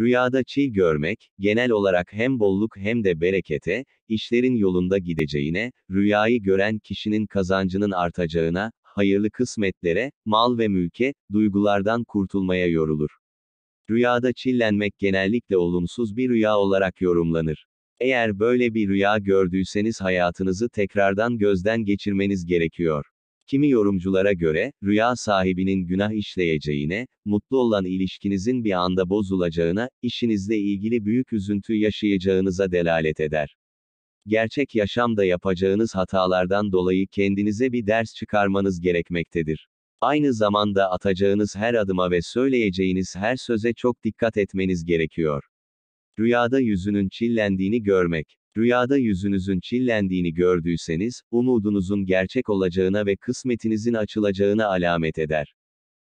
Rüyada çiğ görmek, genel olarak hem bolluk hem de berekete, işlerin yolunda gideceğine, rüyayı gören kişinin kazancının artacağına, hayırlı kısmetlere, mal ve mülke, duygulardan kurtulmaya yorulur. Rüyada çillenmek genellikle olumsuz bir rüya olarak yorumlanır. Eğer böyle bir rüya gördüyseniz hayatınızı tekrardan gözden geçirmeniz gerekiyor. Kimi yorumculara göre, rüya sahibinin günah işleyeceğine, mutlu olan ilişkinizin bir anda bozulacağına, işinizle ilgili büyük üzüntü yaşayacağınıza delalet eder. Gerçek yaşamda yapacağınız hatalardan dolayı kendinize bir ders çıkarmanız gerekmektedir. Aynı zamanda atacağınız her adıma ve söyleyeceğiniz her söze çok dikkat etmeniz gerekiyor. Rüyada yüzünün çillendiğini görmek Rüyada yüzünüzün çillendiğini gördüyseniz, umudunuzun gerçek olacağına ve kısmetinizin açılacağına alamet eder.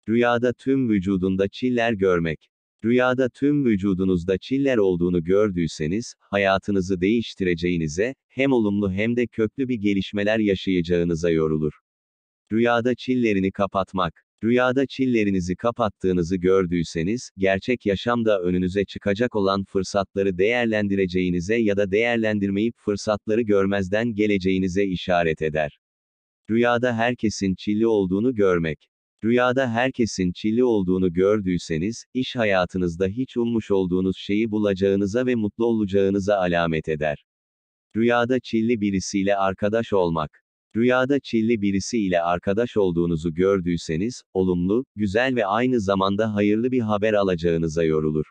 Rüyada tüm vücudunda çiller görmek. Rüyada tüm vücudunuzda çiller olduğunu gördüyseniz, hayatınızı değiştireceğinize, hem olumlu hem de köklü bir gelişmeler yaşayacağınıza yorulur. Rüyada çillerini kapatmak. Rüyada çillerinizi kapattığınızı gördüyseniz, gerçek yaşamda önünüze çıkacak olan fırsatları değerlendireceğinize ya da değerlendirmeyip fırsatları görmezden geleceğinize işaret eder. Rüyada herkesin çilli olduğunu görmek. Rüyada herkesin çilli olduğunu gördüyseniz, iş hayatınızda hiç ummuş olduğunuz şeyi bulacağınıza ve mutlu olacağınıza alamet eder. Rüyada çilli birisiyle arkadaş olmak. Rüyada çilli birisi ile arkadaş olduğunuzu gördüyseniz, olumlu, güzel ve aynı zamanda hayırlı bir haber alacağınıza yorulur.